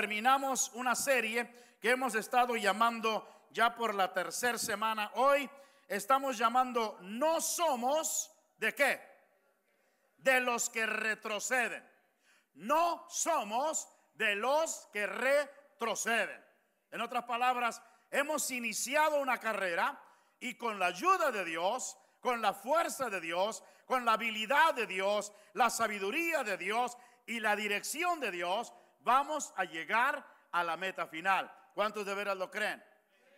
terminamos una serie que hemos estado llamando ya por la tercera semana. Hoy estamos llamando No somos de qué? De los que retroceden. No somos de los que retroceden. En otras palabras, hemos iniciado una carrera y con la ayuda de Dios, con la fuerza de Dios, con la habilidad de Dios, la sabiduría de Dios y la dirección de Dios, vamos a llegar a la meta final. ¿Cuántos de veras lo creen?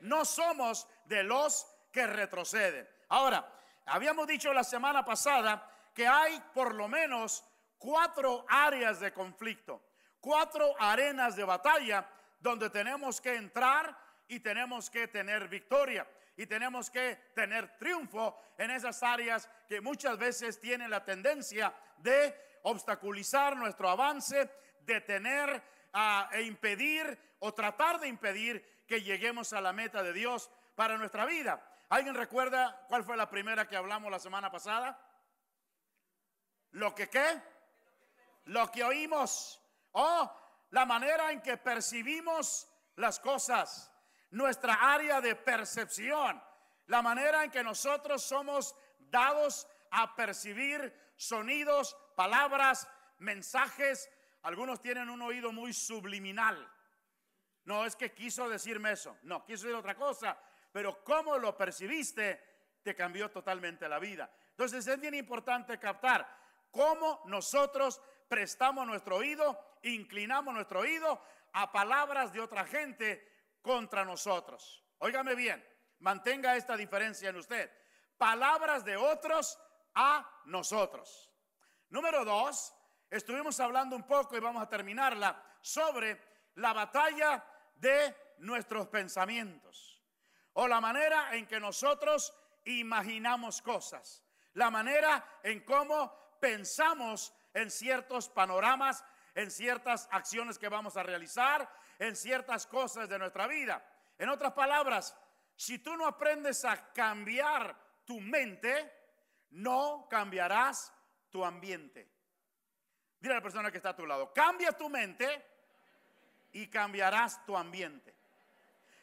No somos de los que retroceden. Ahora, habíamos dicho la semana pasada que hay por lo menos cuatro áreas de conflicto, cuatro arenas de batalla donde tenemos que entrar y tenemos que tener victoria y tenemos que tener triunfo en esas áreas que muchas veces tienen la tendencia de obstaculizar nuestro avance detener ah, e impedir o tratar de impedir que lleguemos a la meta de Dios para nuestra vida. ¿Alguien recuerda cuál fue la primera que hablamos la semana pasada? ¿Lo que qué? Lo que oímos. O oh, la manera en que percibimos las cosas. Nuestra área de percepción. La manera en que nosotros somos dados a percibir sonidos, palabras, mensajes, algunos tienen un oído muy subliminal. No es que quiso decirme eso, no, quiso decir otra cosa, pero cómo lo percibiste te cambió totalmente la vida. Entonces es bien importante captar cómo nosotros prestamos nuestro oído, inclinamos nuestro oído a palabras de otra gente contra nosotros. Óigame bien, mantenga esta diferencia en usted. Palabras de otros a nosotros. Número dos, estuvimos hablando un poco y vamos a terminarla sobre la batalla de nuestros pensamientos o la manera en que nosotros imaginamos cosas, la manera en cómo pensamos en ciertos panoramas, en ciertas acciones que vamos a realizar, en ciertas cosas de nuestra vida. En otras palabras, si tú no aprendes a cambiar tu mente, no cambiarás tu ambiente. Dile a la persona que está a tu lado, cambia tu mente y cambiarás tu ambiente.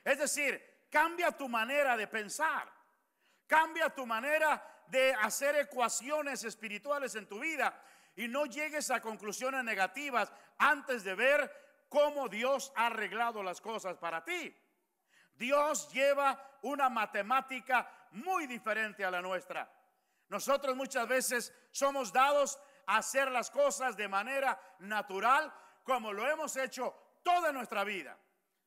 Es decir, cambia tu manera de pensar, cambia tu manera de hacer ecuaciones espirituales en tu vida y no llegues a conclusiones negativas antes de ver cómo Dios ha arreglado las cosas para ti. Dios lleva una matemática muy diferente a la nuestra. Nosotros muchas veces somos dados hacer las cosas de manera natural como lo hemos hecho toda nuestra vida.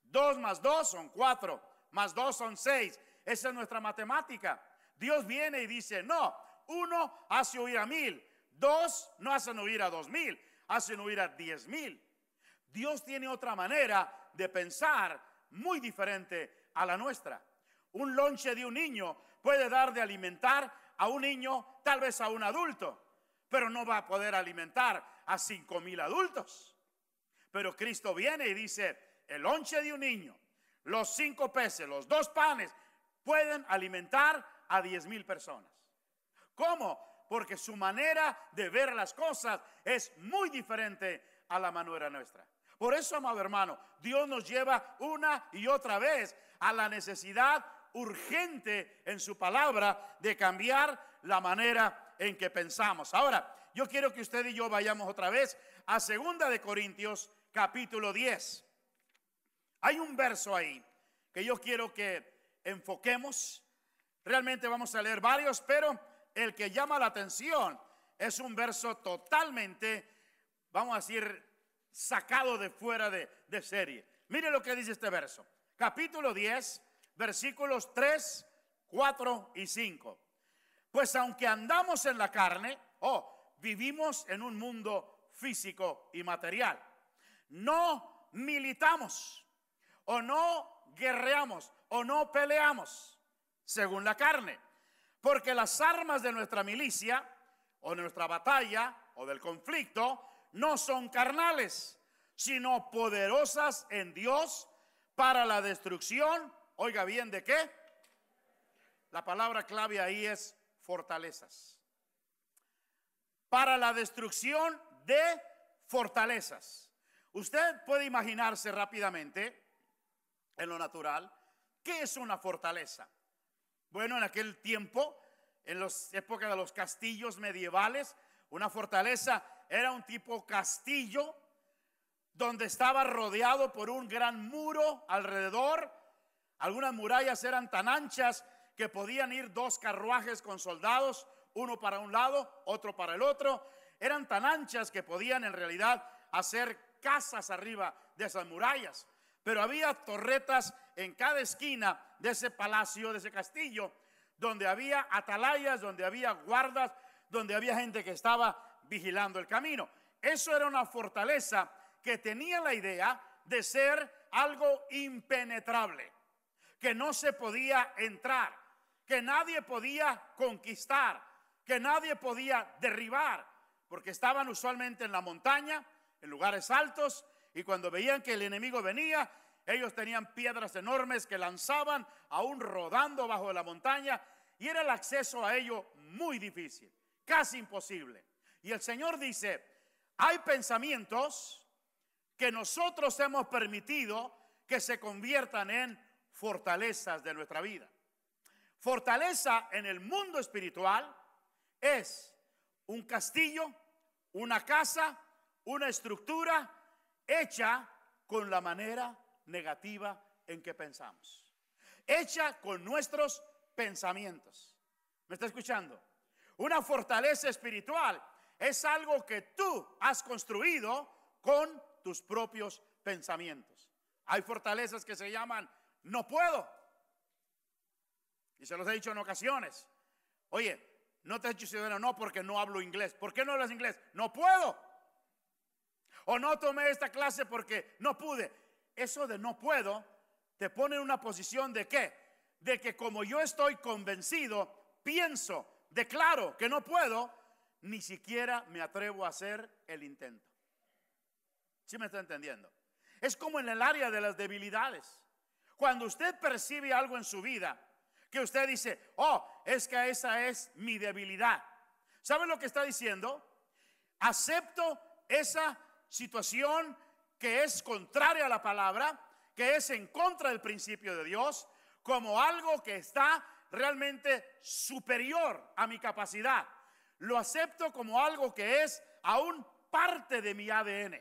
Dos más dos son cuatro, más dos son seis. Esa es nuestra matemática. Dios viene y dice, no, uno hace huir a mil, dos no hacen huir a dos mil, hacen huir a diez mil. Dios tiene otra manera de pensar muy diferente a la nuestra. Un lonche de un niño puede dar de alimentar a un niño, tal vez a un adulto pero no va a poder alimentar a cinco mil adultos. Pero Cristo viene y dice, el once de un niño, los cinco peces, los dos panes, pueden alimentar a diez mil personas. ¿Cómo? Porque su manera de ver las cosas es muy diferente a la manera nuestra. Por eso, amado hermano, Dios nos lleva una y otra vez a la necesidad urgente en su palabra de cambiar la manera en que pensamos. Ahora, yo quiero que usted y yo vayamos otra vez a Segunda de Corintios capítulo 10. Hay un verso ahí que yo quiero que enfoquemos. Realmente vamos a leer varios, pero el que llama la atención es un verso totalmente, vamos a decir, sacado de fuera de, de serie. Mire lo que dice este verso. Capítulo 10, versículos 3, 4 y 5. Pues aunque andamos en la carne, o oh, vivimos en un mundo físico y material. No militamos o no guerreamos o no peleamos según la carne, porque las armas de nuestra milicia o nuestra batalla o del conflicto no son carnales, sino poderosas en Dios para la destrucción, oiga bien, ¿de qué? La palabra clave ahí es fortalezas. Para la destrucción de fortalezas. Usted puede imaginarse rápidamente, en lo natural, ¿qué es una fortaleza? Bueno, en aquel tiempo, en las épocas de los castillos medievales, una fortaleza era un tipo castillo donde estaba rodeado por un gran muro alrededor. Algunas murallas eran tan anchas que podían ir dos carruajes con soldados, uno para un lado, otro para el otro. Eran tan anchas que podían en realidad hacer casas arriba de esas murallas. Pero había torretas en cada esquina de ese palacio, de ese castillo, donde había atalayas, donde había guardas, donde había gente que estaba vigilando el camino. Eso era una fortaleza que tenía la idea de ser algo impenetrable, que no se podía entrar, que nadie podía conquistar, que nadie podía derribar, porque estaban usualmente en la montaña, en lugares altos, y cuando veían que el enemigo venía, ellos tenían piedras enormes que lanzaban aún rodando bajo la montaña, y era el acceso a ello muy difícil, casi imposible. Y el Señor dice, hay pensamientos que nosotros hemos permitido que se conviertan en fortalezas de nuestra vida. Fortaleza en el mundo espiritual es un castillo, una casa, una estructura hecha con la manera negativa en que pensamos. Hecha con nuestros pensamientos. ¿Me está escuchando? Una fortaleza espiritual es algo que tú has construido con tus propios pensamientos. Hay fortalezas que se llaman no puedo, y se los he dicho en ocasiones. Oye, no te has hecho ciudadano, no, porque no hablo inglés. ¿Por qué no hablas inglés? No puedo. O no tomé esta clase porque no pude. Eso de no puedo te pone en una posición de qué? De que como yo estoy convencido, pienso, declaro que no puedo, ni siquiera me atrevo a hacer el intento. ¿Sí me está entendiendo? Es como en el área de las debilidades. Cuando usted percibe algo en su vida que usted dice, oh, es que esa es mi debilidad. ¿Sabe lo que está diciendo? Acepto esa situación que es contraria a la palabra, que es en contra del principio de Dios, como algo que está realmente superior a mi capacidad. Lo acepto como algo que es aún parte de mi ADN,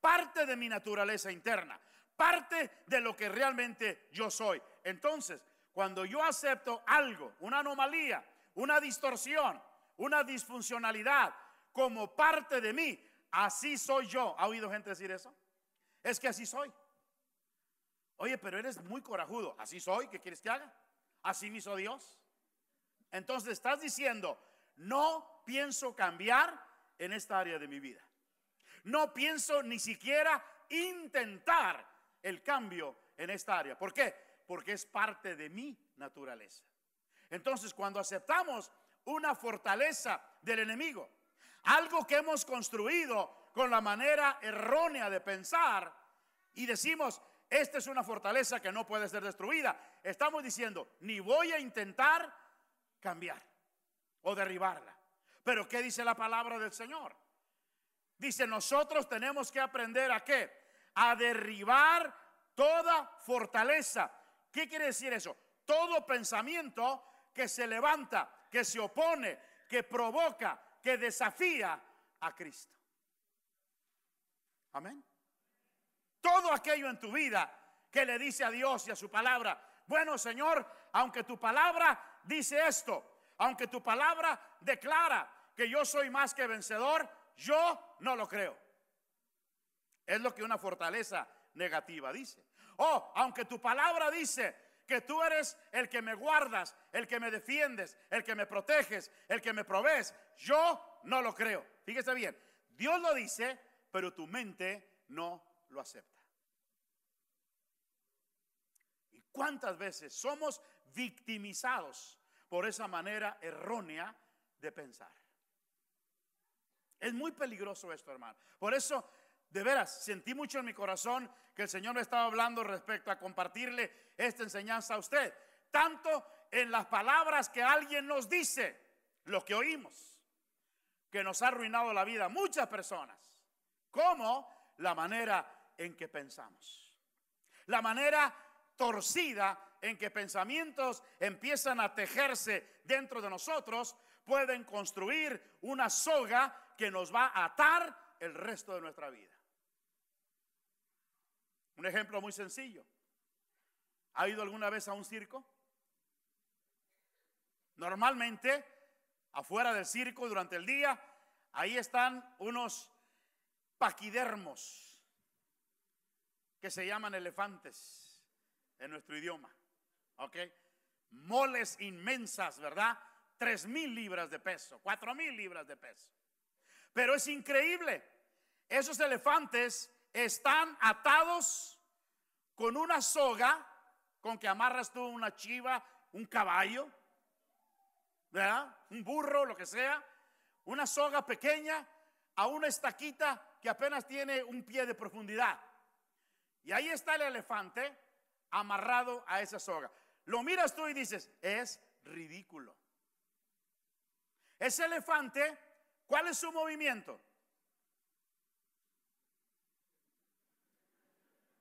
parte de mi naturaleza interna, parte de lo que realmente yo soy. Entonces, cuando yo acepto algo, una anomalía, una distorsión, una disfuncionalidad como parte de mí, así soy yo. ¿Ha oído gente decir eso? Es que así soy. Oye, pero eres muy corajudo. Así soy, ¿qué quieres que haga? Así me hizo Dios. Entonces estás diciendo, no pienso cambiar en esta área de mi vida. No pienso ni siquiera intentar el cambio en esta área. ¿Por qué? porque es parte de mi naturaleza. Entonces, cuando aceptamos una fortaleza del enemigo, algo que hemos construido con la manera errónea de pensar, y decimos, esta es una fortaleza que no puede ser destruida, estamos diciendo, ni voy a intentar cambiar o derribarla. Pero ¿qué dice la palabra del Señor? Dice, nosotros tenemos que aprender a qué? A derribar toda fortaleza ¿Qué quiere decir eso? Todo pensamiento que se levanta, que se opone, que provoca, que desafía a Cristo. Amén. Todo aquello en tu vida que le dice a Dios y a su palabra, bueno Señor, aunque tu palabra dice esto, aunque tu palabra declara que yo soy más que vencedor, yo no lo creo. Es lo que una fortaleza negativa dice. Oh, aunque tu palabra dice que tú eres el que me guardas, el que me defiendes, el que me proteges, el que me provees, yo no lo creo. Fíjese bien, Dios lo dice, pero tu mente no lo acepta. ¿Y cuántas veces somos victimizados por esa manera errónea de pensar? Es muy peligroso esto, hermano. Por eso de veras, sentí mucho en mi corazón que el Señor me estaba hablando respecto a compartirle esta enseñanza a usted. Tanto en las palabras que alguien nos dice, lo que oímos, que nos ha arruinado la vida a muchas personas, como la manera en que pensamos. La manera torcida en que pensamientos empiezan a tejerse dentro de nosotros pueden construir una soga que nos va a atar el resto de nuestra vida. Un ejemplo muy sencillo. ¿Ha ido alguna vez a un circo? Normalmente, afuera del circo, durante el día, ahí están unos paquidermos que se llaman elefantes en nuestro idioma. ¿Ok? Moles inmensas, ¿verdad? Tres mil libras de peso, cuatro mil libras de peso. Pero es increíble. Esos elefantes están atados con una soga con que amarras tú una chiva, un caballo, Un burro, lo que sea, una soga pequeña a una estaquita que apenas tiene un pie de profundidad. Y ahí está el elefante amarrado a esa soga. Lo miras tú y dices, es ridículo. Ese elefante, ¿cuál es su movimiento?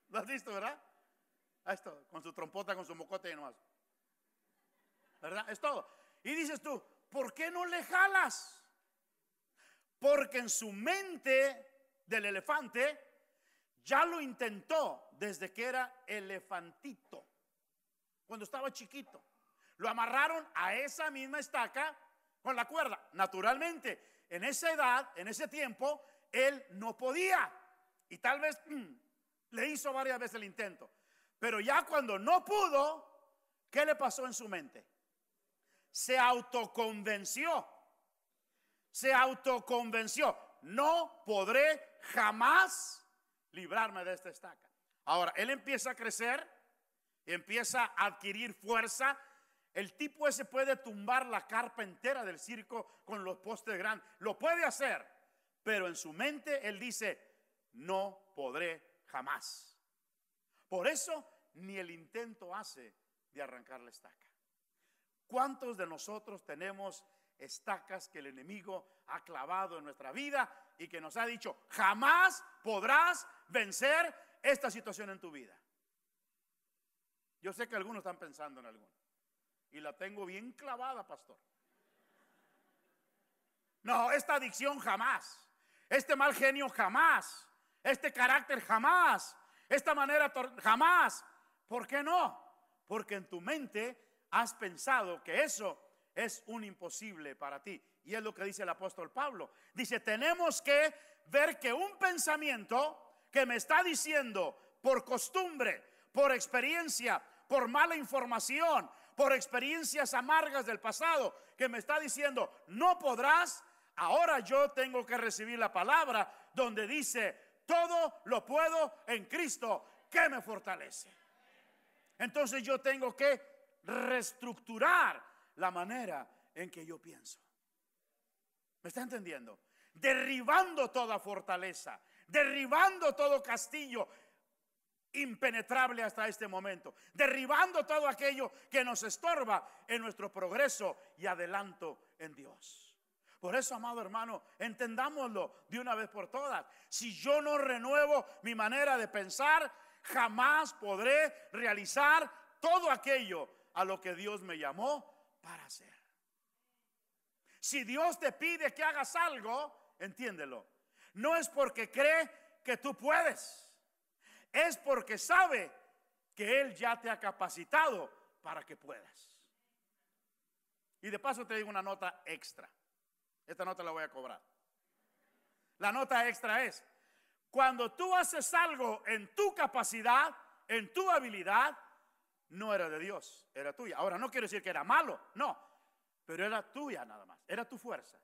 ¿Lo has visto, verdad? Esto, con su trompota, con su mocote y nomás. ¿Verdad? Es todo. Y dices tú, ¿por qué no le jalas? Porque en su mente del elefante ya lo intentó desde que era elefantito, cuando estaba chiquito. Lo amarraron a esa misma estaca con la cuerda. Naturalmente, en esa edad, en ese tiempo, él no podía. Y tal vez mm, le hizo varias veces el intento. Pero ya cuando no pudo, ¿qué le pasó en su mente? Se autoconvenció. Se autoconvenció. No podré jamás librarme de esta estaca. Ahora, él empieza a crecer, empieza a adquirir fuerza. El tipo ese puede tumbar la carpa entera del circo con los postes grandes. Lo puede hacer, pero en su mente él dice, no podré jamás. Por eso ni el intento hace de arrancar la estaca. ¿Cuántos de nosotros tenemos estacas que el enemigo ha clavado en nuestra vida y que nos ha dicho, jamás podrás vencer esta situación en tu vida? Yo sé que algunos están pensando en alguno. Y la tengo bien clavada, pastor. No, esta adicción jamás. Este mal genio jamás este carácter jamás, esta manera jamás. ¿Por qué no? Porque en tu mente has pensado que eso es un imposible para ti. Y es lo que dice el apóstol Pablo. Dice, tenemos que ver que un pensamiento que me está diciendo por costumbre, por experiencia, por mala información, por experiencias amargas del pasado, que me está diciendo, no podrás, ahora yo tengo que recibir la palabra donde dice, todo lo puedo en Cristo que me fortalece. Entonces yo tengo que reestructurar la manera en que yo pienso. ¿Me está entendiendo? Derribando toda fortaleza, derribando todo castillo impenetrable hasta este momento, derribando todo aquello que nos estorba en nuestro progreso y adelanto en Dios. Por eso, amado hermano, entendámoslo de una vez por todas. Si yo no renuevo mi manera de pensar, jamás podré realizar todo aquello a lo que Dios me llamó para hacer. Si Dios te pide que hagas algo, entiéndelo. No es porque cree que tú puedes. Es porque sabe que Él ya te ha capacitado para que puedas. Y de paso te digo una nota extra. Esta nota la voy a cobrar. La nota extra es, cuando tú haces algo en tu capacidad, en tu habilidad, no era de Dios, era tuya. Ahora no quiero decir que era malo, no, pero era tuya nada más, era tu fuerza.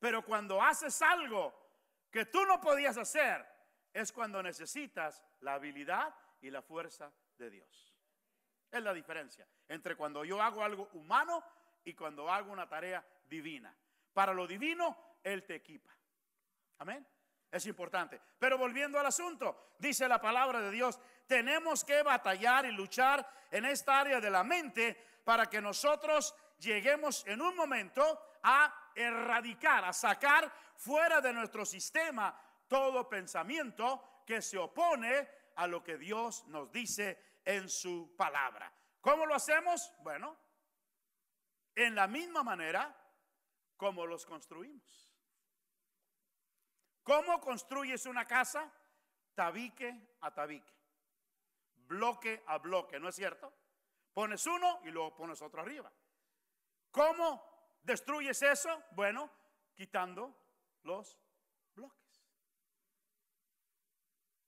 Pero cuando haces algo que tú no podías hacer, es cuando necesitas la habilidad y la fuerza de Dios. Es la diferencia entre cuando yo hago algo humano y cuando hago una tarea divina. Para lo divino, Él te equipa. Amén. Es importante. Pero volviendo al asunto, dice la palabra de Dios, tenemos que batallar y luchar en esta área de la mente para que nosotros lleguemos en un momento a erradicar, a sacar fuera de nuestro sistema todo pensamiento que se opone a lo que Dios nos dice en su palabra. ¿Cómo lo hacemos? Bueno, en la misma manera cómo los construimos. ¿Cómo construyes una casa? Tabique a tabique, bloque a bloque, ¿no es cierto? Pones uno y luego pones otro arriba. ¿Cómo destruyes eso? Bueno, quitando los bloques.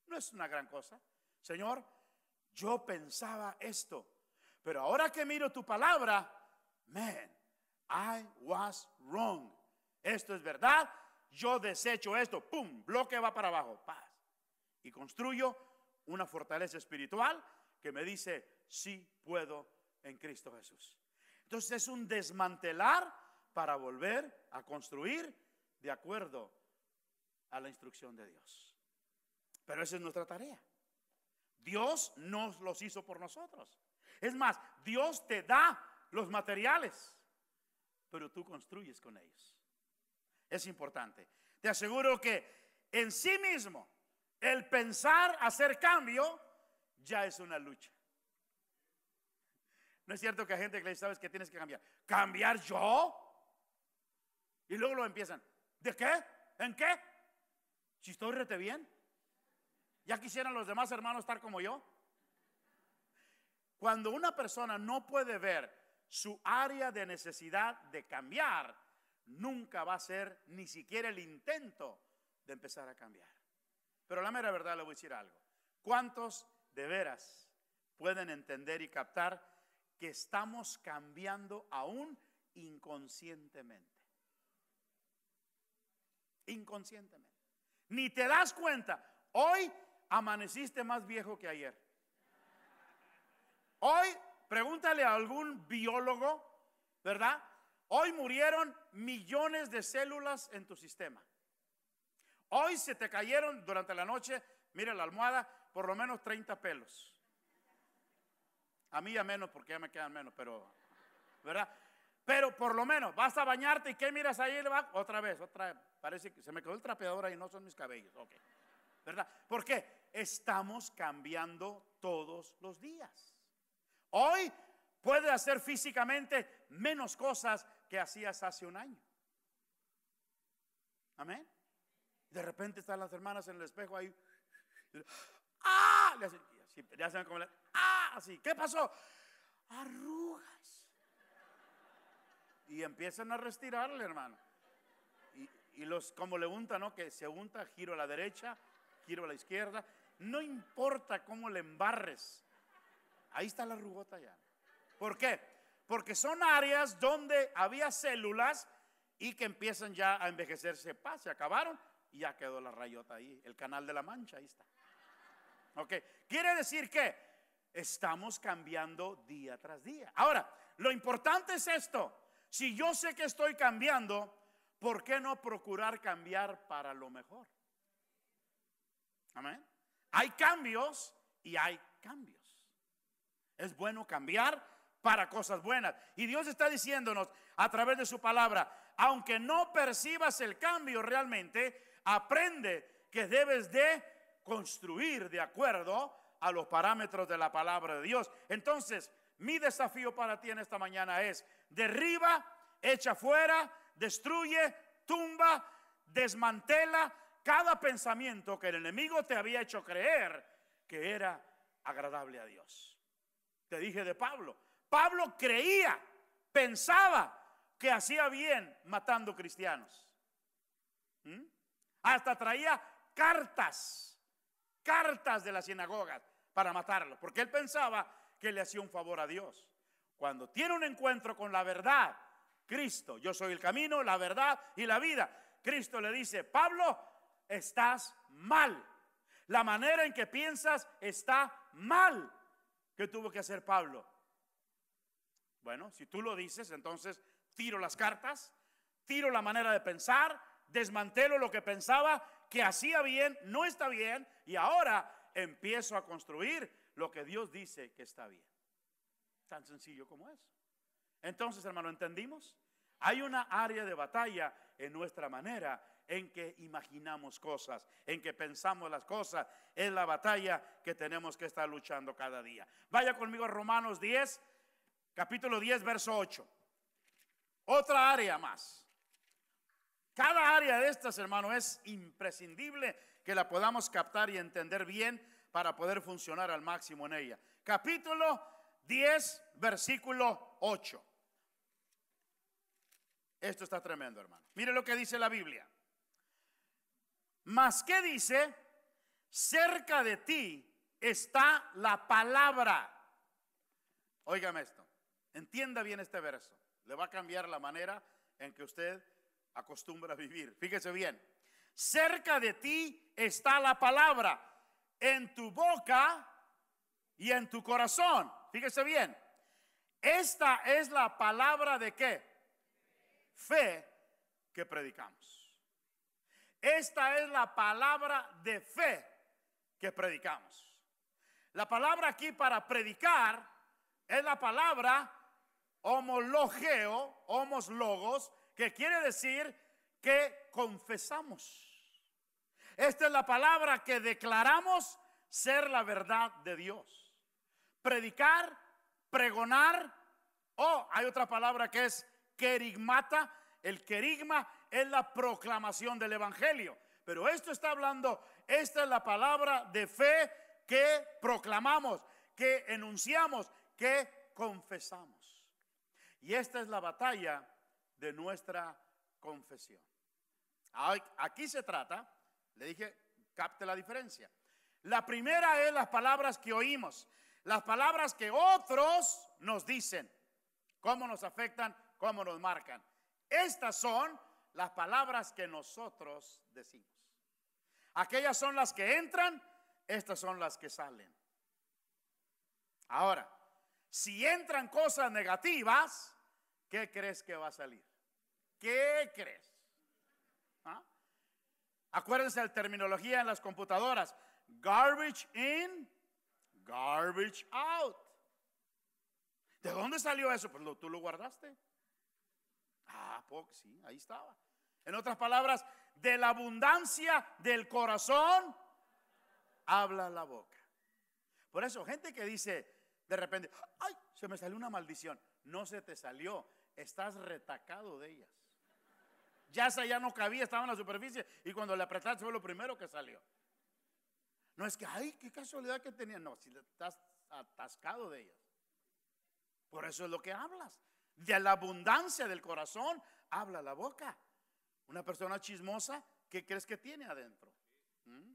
No es una gran cosa. Señor, yo pensaba esto, pero ahora que miro tu palabra, man, I was wrong. Esto es verdad, yo desecho esto, pum, bloque va para abajo, paz. Y construyo una fortaleza espiritual que me dice, sí puedo en Cristo Jesús. Entonces es un desmantelar para volver a construir de acuerdo a la instrucción de Dios. Pero esa es nuestra tarea. Dios nos los hizo por nosotros. Es más, Dios te da los materiales pero tú construyes con ellos. Es importante. Te aseguro que en sí mismo el pensar hacer cambio ya es una lucha. No es cierto que hay gente que le dice, sabes que tienes que cambiar. ¿Cambiar yo? Y luego lo empiezan. ¿De qué? ¿En qué? Si estoy bien. Ya quisieran los demás hermanos estar como yo. Cuando una persona no puede ver su área de necesidad de cambiar nunca va a ser ni siquiera el intento de empezar a cambiar. Pero la mera verdad le voy a decir algo. ¿Cuántos de veras pueden entender y captar que estamos cambiando aún inconscientemente? Inconscientemente. Ni te das cuenta. Hoy amaneciste más viejo que ayer. Hoy Pregúntale a algún biólogo, ¿verdad? Hoy murieron millones de células en tu sistema. Hoy se te cayeron durante la noche, mira la almohada, por lo menos 30 pelos. A mí ya menos, porque ya me quedan menos, pero, ¿verdad? Pero por lo menos vas a bañarte y ¿qué miras ahí? Otra vez, otra vez. Parece que se me quedó el trapeador ahí, no son mis cabellos. Ok, ¿verdad? Porque estamos cambiando todos los días. Hoy puede hacer físicamente menos cosas que hacías hace un año. Amén. De repente están las hermanas en el espejo ahí. ¡Ah! Le hacen, como ¡Ah! Así. ¿Qué pasó? Arrugas. Y empiezan a restirarle, hermano. Y, los, como le unta, ¿no? Que se unta, giro a la derecha, giro a la izquierda. No importa cómo le embarres ahí está la rugota ya. ¿Por qué? Porque son áreas donde había células y que empiezan ya a envejecerse, se acabaron y ya quedó la rayota ahí, el canal de la mancha, ahí está. Ok, quiere decir que estamos cambiando día tras día. Ahora, lo importante es esto, si yo sé que estoy cambiando, ¿por qué no procurar cambiar para lo mejor? Amén. Hay cambios y hay cambios. Es bueno cambiar para cosas buenas. Y Dios está diciéndonos a través de su palabra, aunque no percibas el cambio realmente, aprende que debes de construir de acuerdo a los parámetros de la palabra de Dios. Entonces, mi desafío para ti en esta mañana es, derriba, echa fuera, destruye, tumba, desmantela cada pensamiento que el enemigo te había hecho creer que era agradable a Dios. Te dije de Pablo. Pablo creía, pensaba que hacía bien matando cristianos. ¿Mm? Hasta traía cartas, cartas de la sinagoga para matarlo porque él pensaba que le hacía un favor a Dios. Cuando tiene un encuentro con la verdad, Cristo, yo soy el camino, la verdad y la vida, Cristo le dice, Pablo, estás mal. La manera en que piensas está mal. ¿Qué tuvo que hacer Pablo? Bueno, si tú lo dices, entonces tiro las cartas, tiro la manera de pensar, desmantelo lo que pensaba que hacía bien, no está bien, y ahora empiezo a construir lo que Dios dice que está bien. Tan sencillo como es. Entonces, hermano, ¿entendimos? Hay una área de batalla en nuestra manera en que imaginamos cosas, en que pensamos las cosas. Es la batalla que tenemos que estar luchando cada día. Vaya conmigo a Romanos 10, capítulo 10, verso 8. Otra área más. Cada área de estas, hermano, es imprescindible que la podamos captar y entender bien para poder funcionar al máximo en ella. Capítulo 10, versículo 8. Esto está tremendo, hermano. Mire lo que dice la Biblia. Mas, ¿qué dice? Cerca de ti está la palabra. Óigame esto, entienda bien este verso. Le va a cambiar la manera en que usted acostumbra a vivir. Fíjese bien, cerca de ti está la palabra, en tu boca y en tu corazón. Fíjese bien, esta es la palabra de qué? Fe que predicamos. Esta es la palabra de fe que predicamos. La palabra aquí para predicar es la palabra homologeo, homos logos, que quiere decir que confesamos. Esta es la palabra que declaramos ser la verdad de Dios. Predicar, pregonar, o hay otra palabra que es querigmata. El querigma es la proclamación del Evangelio. Pero esto está hablando, esta es la palabra de fe que proclamamos, que enunciamos, que confesamos. Y esta es la batalla de nuestra confesión. Aquí se trata, le dije, capte la diferencia. La primera es las palabras que oímos, las palabras que otros nos dicen, cómo nos afectan, cómo nos marcan. Estas son las palabras que nosotros decimos. Aquellas son las que entran, estas son las que salen. Ahora, si entran cosas negativas, ¿qué crees que va a salir? ¿Qué crees? ¿Ah? Acuérdense la terminología en las computadoras. Garbage in, garbage out. ¿De dónde salió eso? Pues tú lo guardaste. Ah, sí, ahí estaba. En otras palabras, de la abundancia del corazón habla la boca. Por eso, gente que dice de repente, ay, se me salió una maldición. No se te salió, estás retacado de ellas. Ya esa ya no cabía, estaba en la superficie y cuando le apretaste fue lo primero que salió. No es que, ay, qué casualidad que tenía. No, si estás atascado de ellas. Por eso es lo que hablas. De la abundancia del corazón habla la boca. Una persona chismosa, ¿qué crees que tiene adentro? ¿Mm?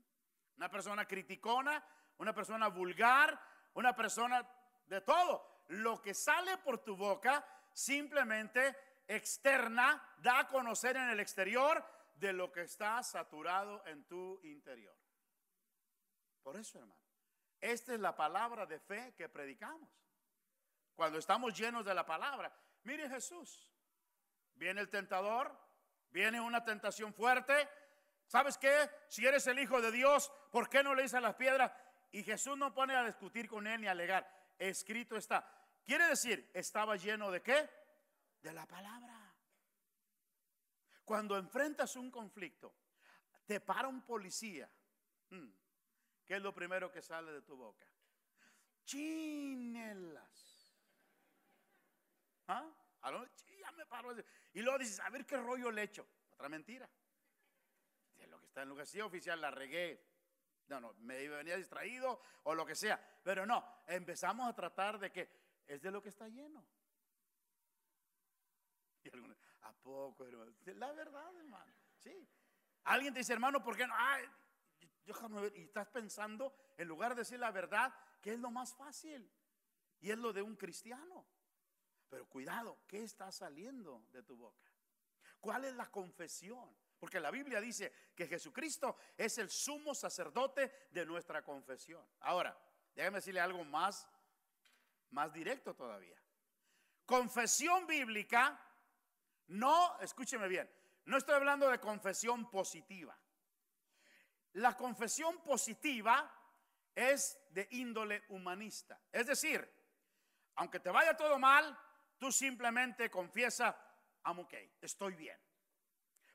Una persona criticona, una persona vulgar, una persona de todo. Lo que sale por tu boca simplemente externa, da a conocer en el exterior de lo que está saturado en tu interior. Por eso, hermano, esta es la palabra de fe que predicamos. Cuando estamos llenos de la palabra, mire Jesús, viene el tentador, Viene una tentación fuerte. ¿Sabes qué? Si eres el Hijo de Dios, ¿por qué no le dices a las piedras? Y Jesús no pone a discutir con él ni a alegar. Escrito está. Quiere decir, estaba lleno de qué? De la palabra. Cuando enfrentas un conflicto, te para un policía. Hmm, ¿Qué es lo primero que sale de tu boca? Chinelas. ¿Ah? ya me Y luego dices, a ver qué rollo le hecho. Otra mentira. lo que está en lugar. Sí, oficial, la regué. No, no, me venía distraído o lo que sea. Pero no, empezamos a tratar de que es de lo que está lleno. Y algunos, ¿a poco, La verdad, hermano. Sí. Alguien te dice, hermano, ¿por qué no? Y estás pensando, en lugar de decir la verdad, que es lo más fácil. Y es lo de un cristiano. Pero cuidado, ¿qué está saliendo de tu boca? ¿Cuál es la confesión? Porque la Biblia dice que Jesucristo es el sumo sacerdote de nuestra confesión. Ahora, déjame decirle algo más, más directo todavía. Confesión bíblica, no, escúcheme bien, no estoy hablando de confesión positiva. La confesión positiva es de índole humanista. Es decir, aunque te vaya todo mal, Tú simplemente confiesa, I'm ok estoy bien.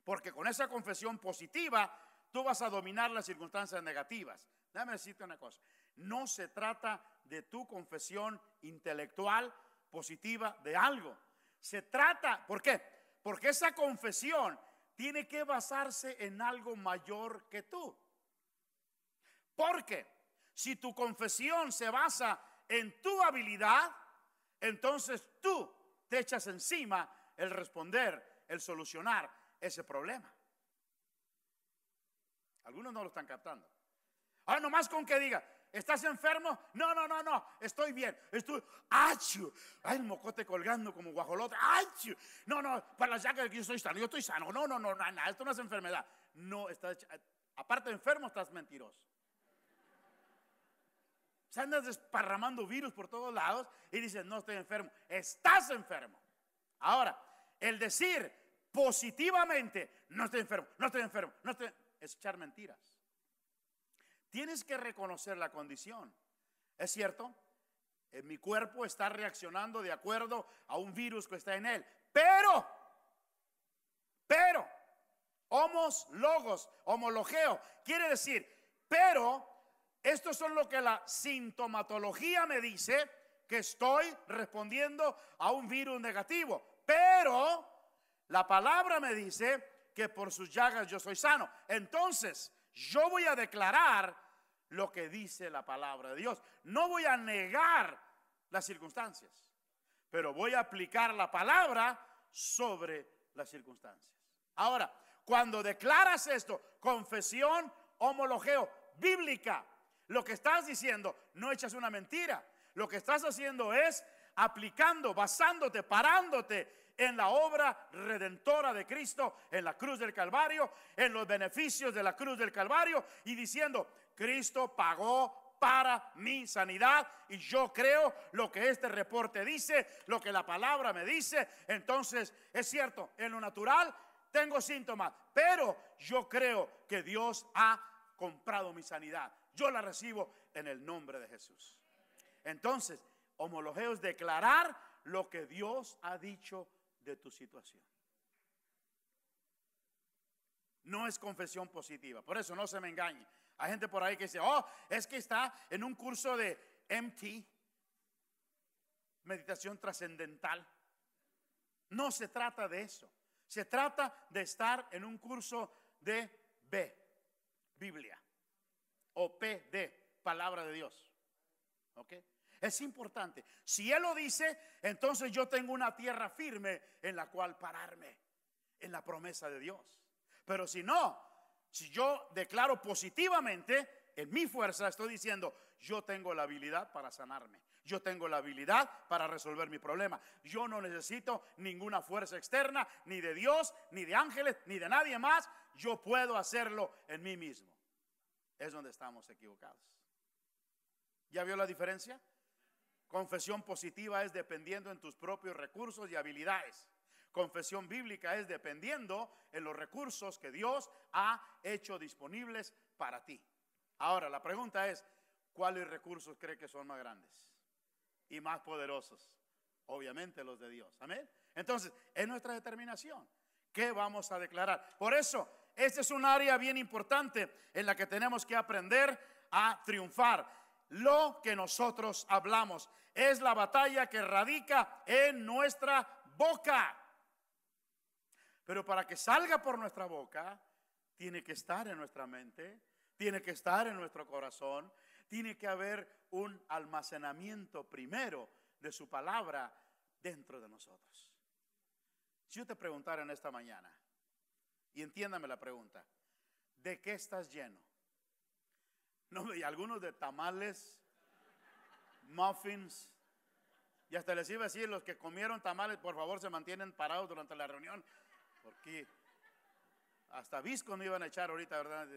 Porque con esa confesión positiva, tú vas a dominar las circunstancias negativas. Déjame decirte una cosa, no se trata de tu confesión intelectual positiva de algo. Se trata, ¿por qué? Porque esa confesión tiene que basarse en algo mayor que tú. Porque si tu confesión se basa en tu habilidad, entonces tú te echas encima el responder, el solucionar ese problema. Algunos no lo están captando. Ahora nomás con que diga, ¿estás enfermo? No, no, no, no, estoy bien. Estoy, ¡achu! Ay, el mocote colgando como guajolote, ¡achu! No, no, para las de que yo estoy sano, yo estoy sano. No, no, no, no, esto no es enfermedad. No, estás, aparte de enfermo, estás mentiroso. Se andas desparramando virus por todos lados y dices, no estoy enfermo. Estás enfermo. Ahora, el decir positivamente, no estoy enfermo, no estoy enfermo, no estoy... Es echar mentiras. Tienes que reconocer la condición. ¿Es cierto? En eh, mi cuerpo está reaccionando de acuerdo a un virus que está en él. Pero, pero, homos logos, homologeo, quiere decir, pero estos son lo que la sintomatología me dice que estoy respondiendo a un virus negativo. Pero la palabra me dice que por sus llagas yo soy sano. Entonces, yo voy a declarar lo que dice la palabra de Dios. No voy a negar las circunstancias, pero voy a aplicar la palabra sobre las circunstancias. Ahora, cuando declaras esto, confesión, homologeo, bíblica, lo que estás diciendo no echas una mentira. Lo que estás haciendo es aplicando, basándote, parándote en la obra redentora de Cristo, en la cruz del Calvario, en los beneficios de la cruz del Calvario y diciendo, Cristo pagó para mi sanidad y yo creo lo que este reporte dice, lo que la palabra me dice. Entonces, es cierto, en lo natural tengo síntomas, pero yo creo que Dios ha comprado mi sanidad. Yo la recibo en el nombre de Jesús. Entonces, homologeo es declarar lo que Dios ha dicho de tu situación. No es confesión positiva. Por eso no se me engañe. Hay gente por ahí que dice, oh, es que está en un curso de MT, meditación trascendental. No se trata de eso. Se trata de estar en un curso de B, Biblia o PD, palabra de Dios. ¿Ok? Es importante. Si Él lo dice, entonces yo tengo una tierra firme en la cual pararme, en la promesa de Dios. Pero si no, si yo declaro positivamente, en mi fuerza estoy diciendo, yo tengo la habilidad para sanarme, yo tengo la habilidad para resolver mi problema, yo no necesito ninguna fuerza externa, ni de Dios, ni de ángeles, ni de nadie más, yo puedo hacerlo en mí mismo es donde estamos equivocados. ¿Ya vio la diferencia? Confesión positiva es dependiendo en tus propios recursos y habilidades. Confesión bíblica es dependiendo en los recursos que Dios ha hecho disponibles para ti. Ahora, la pregunta es, ¿cuáles recursos cree que son más grandes y más poderosos? Obviamente los de Dios. Amén. Entonces, es nuestra determinación. ¿Qué vamos a declarar? Por eso, este es un área bien importante en la que tenemos que aprender a triunfar. Lo que nosotros hablamos es la batalla que radica en nuestra boca. Pero para que salga por nuestra boca, tiene que estar en nuestra mente, tiene que estar en nuestro corazón, tiene que haber un almacenamiento primero de su palabra dentro de nosotros. Si yo te preguntara en esta mañana, y entiéndame la pregunta, ¿de qué estás lleno? No, y algunos de tamales, muffins, y hasta les iba a decir, los que comieron tamales, por favor, se mantienen parados durante la reunión, porque hasta visco no iban a echar ahorita, ¿verdad?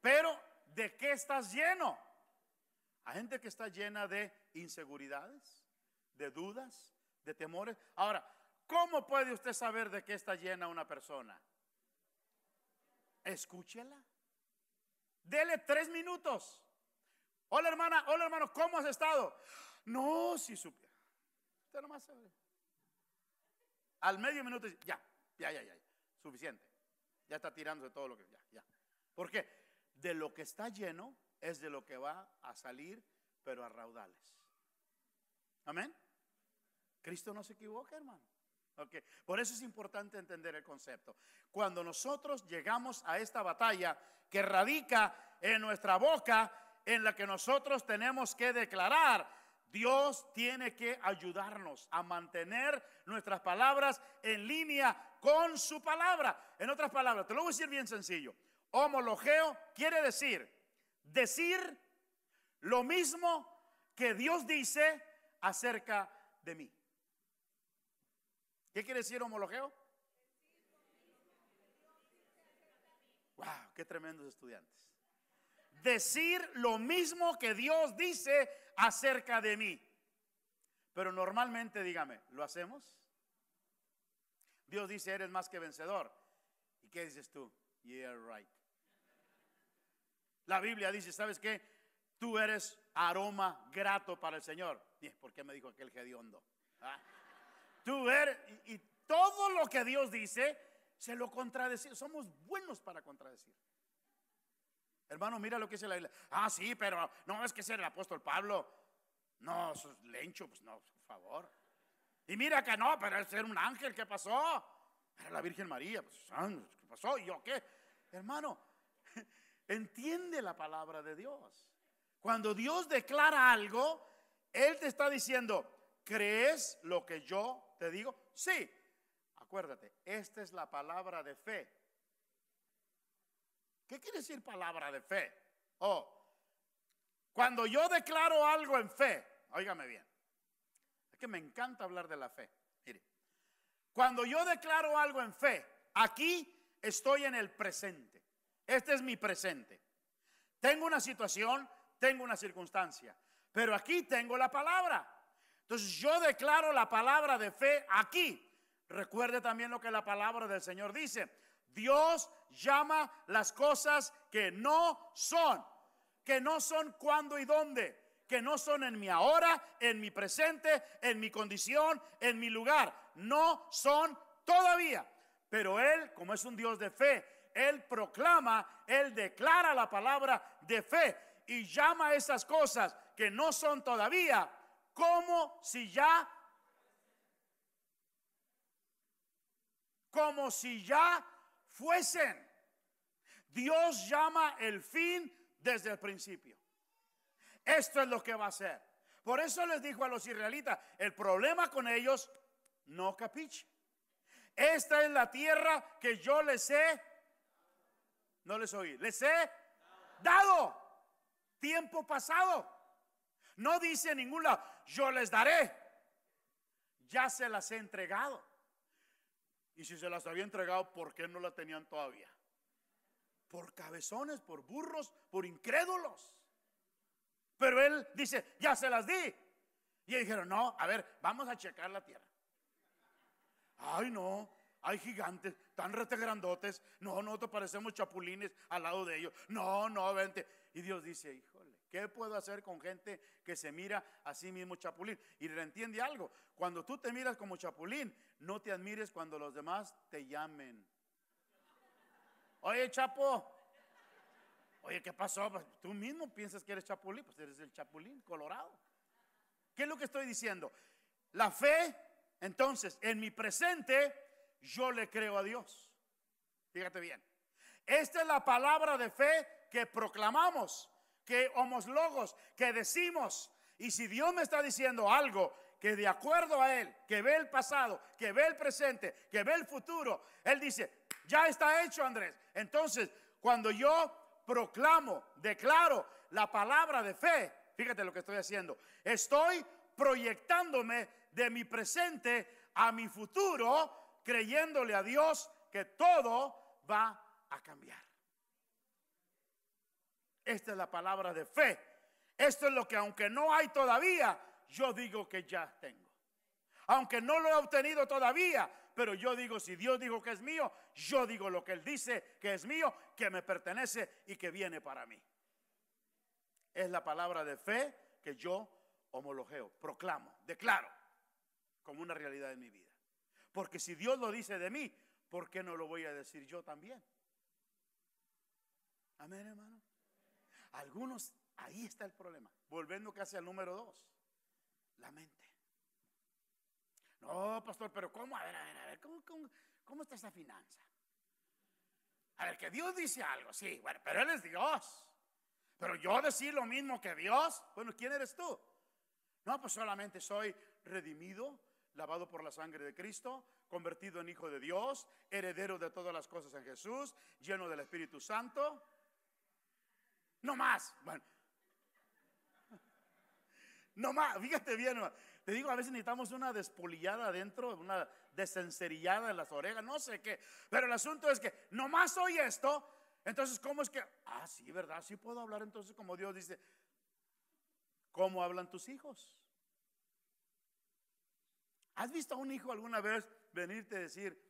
Pero, ¿de qué estás lleno? A gente que está llena de inseguridades, de dudas, de temores. Ahora, ¿cómo puede usted saber de qué está llena una persona? escúchela. Dele tres minutos. Hola hermana, hola hermano, ¿cómo has estado? No, si supiera. Usted nomás sabe. Al medio minuto ya, ya, ya, ya, suficiente. Ya está tirándose todo lo que, ya, ya. porque De lo que está lleno es de lo que va a salir, pero a raudales. Amén. Cristo no se equivoca, hermano. Por eso es importante entender el concepto. Cuando nosotros llegamos a esta batalla que radica en nuestra boca, en la que nosotros tenemos que declarar, Dios tiene que ayudarnos a mantener nuestras palabras en línea con su palabra. En otras palabras, te lo voy a decir bien sencillo. Homologeo quiere decir decir lo mismo que Dios dice acerca de mí. ¿Qué quiere decir homologeo? Wow, qué tremendos estudiantes. Decir lo mismo que Dios dice acerca de mí. Pero normalmente, dígame, ¿lo hacemos? Dios dice, eres más que vencedor. ¿Y qué dices tú? Yeah, right. La Biblia dice, ¿sabes qué? Tú eres aroma grato para el Señor. ¿Por qué me dijo aquel gediondo? ¿Ah? tú ver, y, todo lo que Dios dice, se lo contradecimos. Somos buenos para contradecir. Hermano, mira lo que dice la Biblia. Ah, sí, pero no es que sea el apóstol Pablo. No, lencho, pues no, por favor. Y mira que no, pero es un ángel, que pasó? Era la Virgen María, pues, ah, ¿qué pasó? yo qué? Hermano, entiende la palabra de Dios. Cuando Dios declara algo, Él te está diciendo, ¿crees lo que yo te digo, sí. Acuérdate, esta es la palabra de fe. ¿Qué quiere decir palabra de fe? Oh, cuando yo declaro algo en fe, óigame bien, es que me encanta hablar de la fe. Mire, cuando yo declaro algo en fe, aquí estoy en el presente. Este es mi presente. Tengo una situación, tengo una circunstancia, pero aquí tengo la palabra. Entonces yo declaro la palabra de fe aquí. Recuerde también lo que la palabra del Señor dice. Dios llama las cosas que no son, que no son cuándo y dónde, que no son en mi ahora, en mi presente, en mi condición, en mi lugar. No son todavía. Pero Él, como es un Dios de fe, Él proclama, Él declara la palabra de fe y llama esas cosas que no son todavía como si ya, como si ya fuesen. Dios llama el fin desde el principio. Esto es lo que va a ser, Por eso les dijo a los israelitas, el problema con ellos, no capiche. Esta es la tierra que yo les he, no les oí, les he dado tiempo pasado. No dice en ningún lado, yo les daré. Ya se las he entregado. Y si se las había entregado, ¿por qué no la tenían todavía? Por cabezones, por burros, por incrédulos. Pero él dice, ya se las di. Y ellos dijeron, no, a ver, vamos a checar la tierra. Ay, no, hay gigantes, tan rete grandotes. No, nosotros parecemos chapulines al lado de ellos. No, no, vente. Y Dios dice, hijo, ¿Qué puedo hacer con gente que se mira a sí mismo chapulín? Y entiende algo, cuando tú te miras como chapulín, no te admires cuando los demás te llamen. Oye, chapo. Oye, ¿qué pasó? Pues, tú mismo piensas que eres chapulín, pues eres el chapulín colorado. ¿Qué es lo que estoy diciendo? La fe, entonces, en mi presente, yo le creo a Dios. Fíjate bien. Esta es la palabra de fe que proclamamos que homoslogos, que decimos. Y si Dios me está diciendo algo que de acuerdo a Él, que ve el pasado, que ve el presente, que ve el futuro, Él dice, ya está hecho Andrés. Entonces, cuando yo proclamo, declaro la palabra de fe, fíjate lo que estoy haciendo, estoy proyectándome de mi presente a mi futuro, creyéndole a Dios que todo va a cambiar. Esta es la palabra de fe. Esto es lo que aunque no hay todavía, yo digo que ya tengo. Aunque no lo he obtenido todavía, pero yo digo, si Dios dijo que es mío, yo digo lo que Él dice que es mío, que me pertenece y que viene para mí. Es la palabra de fe que yo homologeo, proclamo, declaro como una realidad en mi vida. Porque si Dios lo dice de mí, ¿por qué no lo voy a decir yo también? Amén, hermano. Algunos, ahí está el problema. Volviendo casi al número dos, la mente. No, pastor, pero ¿cómo? A ver, a ver, ¿cómo, está esa finanza? A ver, que Dios dice algo, sí, bueno, pero Él es Dios. Pero yo decir lo mismo que Dios, bueno, ¿quién eres tú? No, pues solamente soy redimido, lavado por la sangre de Cristo, convertido en hijo de Dios, heredero de todas las cosas en Jesús, lleno del Espíritu Santo. No más. Bueno. No más, fíjate bien, te digo, a veces necesitamos una despolillada adentro, una desencerillada De las orejas, no sé qué. Pero el asunto es que no más soy esto, entonces ¿cómo es que? Ah, sí, ¿verdad? Sí puedo hablar entonces como Dios dice. ¿Cómo hablan tus hijos? ¿Has visto a un hijo alguna vez venirte a decir,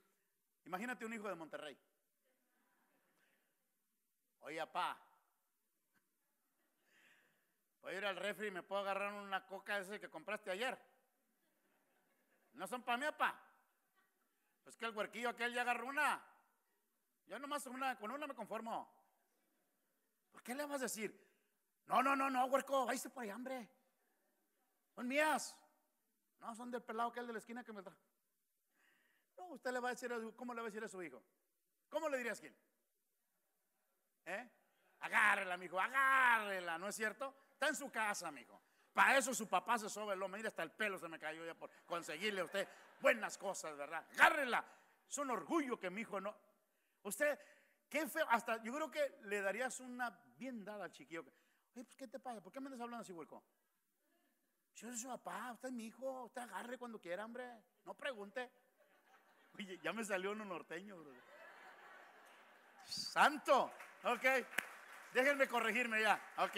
imagínate un hijo de Monterrey? Oye, papá, Puedo ir al refri y me puedo agarrar una coca ese que compraste ayer. No son para mí, pa. Pues que el huerquillo aquel ya agarró una. Yo nomás una, con una me conformo. ¿Por qué le vas a decir? No, no, no, no, huerco, váyase por ahí, hambre. Son mías. No, son del pelado aquel de la esquina que me trajo. No, usted le va a decir, ¿cómo le va a decir a su hijo? ¿Cómo le dirías quién? ¿Eh? Agárrela, mi hijo, agárrela, ¿no es cierto? Está en su casa, mijo. Para eso su papá se el lo Mira, hasta el pelo se me cayó ya por conseguirle a usted buenas cosas, ¿verdad? gárrela. Es un orgullo que mi hijo no. Usted, qué feo. Hasta yo creo que le darías una bien dada al chiquillo. Oye, pues, ¿qué te pasa? ¿Por qué me andas hablando así, hueco? Yo soy su papá, usted es mi hijo. Usted agarre cuando quiera, hombre. No pregunte. Oye, ya me salió uno norteño, bro. Santo. Ok. Déjenme corregirme ya. Ok.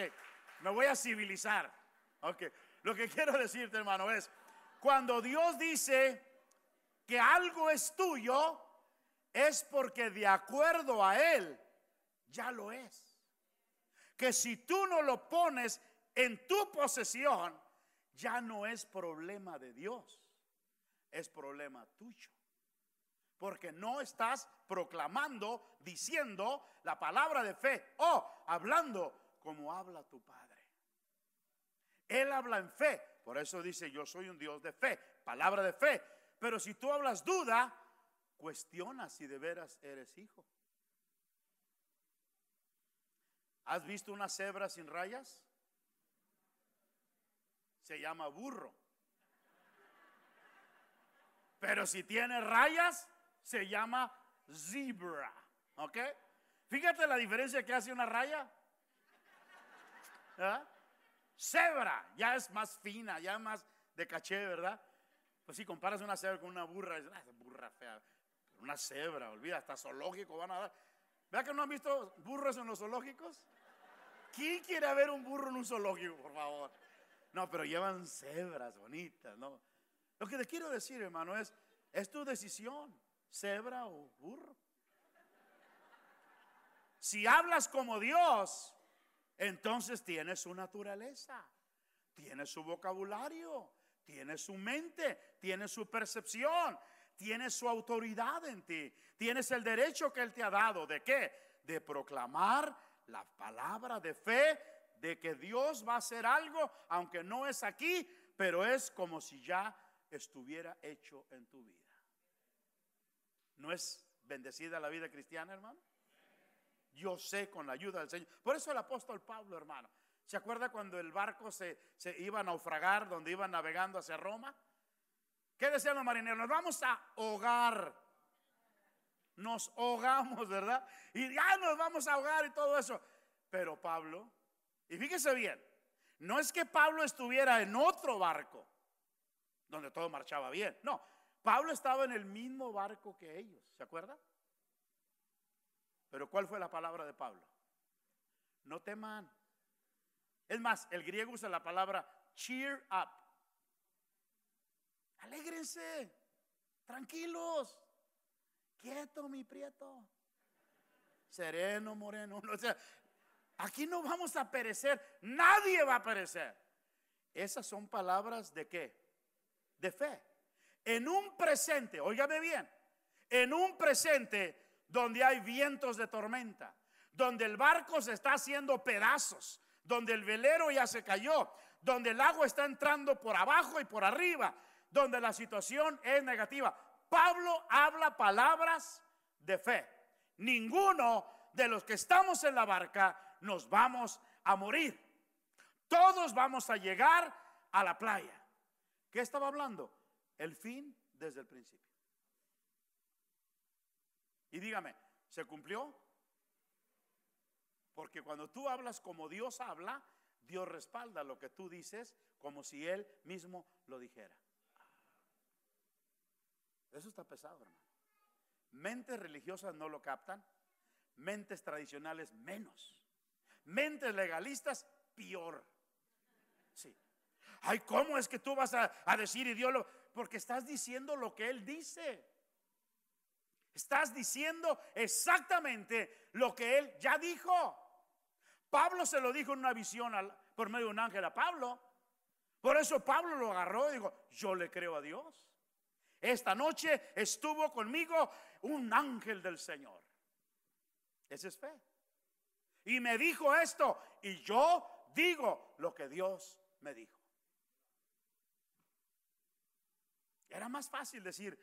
Me voy a civilizar. Ok. Lo que quiero decirte, hermano, es cuando Dios dice que algo es tuyo, es porque de acuerdo a Él ya lo es. Que si tú no lo pones en tu posesión, ya no es problema de Dios, es problema tuyo. Porque no estás proclamando, diciendo la palabra de fe o hablando como habla tu Padre. Él habla en fe. Por eso dice, yo soy un Dios de fe, palabra de fe. Pero si tú hablas duda, cuestiona si de veras eres hijo. ¿Has visto una cebra sin rayas? Se llama burro. Pero si tiene rayas, se llama zebra. ¿Ok? Fíjate la diferencia que hace una raya. ¿Ah? cebra, ya es más fina, ya más de caché, ¿verdad? Pues si comparas una cebra con una burra, es ah, burra fea, una cebra, olvida, hasta zoológico van a dar. ¿Verdad que no han visto burros en los zoológicos? ¿Quién quiere ver un burro en un zoológico, por favor? No, pero llevan cebras bonitas, ¿no? Lo que te quiero decir, hermano, es, es tu decisión, cebra o burro. Si hablas como Dios, entonces tiene su naturaleza, tiene su vocabulario, tiene su mente, tiene su percepción, tiene su autoridad en ti. Tienes el derecho que Él te ha dado. ¿De qué? De proclamar la palabra de fe de que Dios va a hacer algo, aunque no es aquí, pero es como si ya estuviera hecho en tu vida. ¿No es bendecida la vida cristiana, hermano? yo sé con la ayuda del Señor. Por eso el apóstol Pablo, hermano, ¿se acuerda cuando el barco se, iba a naufragar, donde iban navegando hacia Roma? ¿Qué decían los marineros? Nos vamos a ahogar. Nos ahogamos, ¿verdad? Y ya nos vamos a ahogar y todo eso. Pero Pablo, y fíjese bien, no es que Pablo estuviera en otro barco, donde todo marchaba bien. No, Pablo estaba en el mismo barco que ellos, ¿se acuerda? Pero ¿cuál fue la palabra de Pablo? No teman. Es más, el griego usa la palabra cheer up. Alégrense, tranquilos, quieto mi prieto, sereno, moreno. aquí no vamos a perecer, nadie va a perecer. Esas son palabras de qué? De fe. En un presente, óigame bien, en un presente donde hay vientos de tormenta, donde el barco se está haciendo pedazos, donde el velero ya se cayó, donde el agua está entrando por abajo y por arriba, donde la situación es negativa. Pablo habla palabras de fe. Ninguno de los que estamos en la barca nos vamos a morir. Todos vamos a llegar a la playa. ¿Qué estaba hablando? El fin desde el principio. Y dígame, ¿se cumplió? Porque cuando tú hablas como Dios habla, Dios respalda lo que tú dices como si Él mismo lo dijera. Eso está pesado, hermano. Mentes religiosas no lo captan, mentes tradicionales menos, mentes legalistas peor. Sí. Ay, ¿cómo es que tú vas a, decir y Porque estás diciendo lo que Él dice. Estás diciendo exactamente lo que él ya dijo. Pablo se lo dijo en una visión por medio de un ángel a Pablo. Por eso Pablo lo agarró y dijo, yo le creo a Dios. Esta noche estuvo conmigo un ángel del Señor. Esa es fe. Y me dijo esto y yo digo lo que Dios me dijo. Era más fácil decir,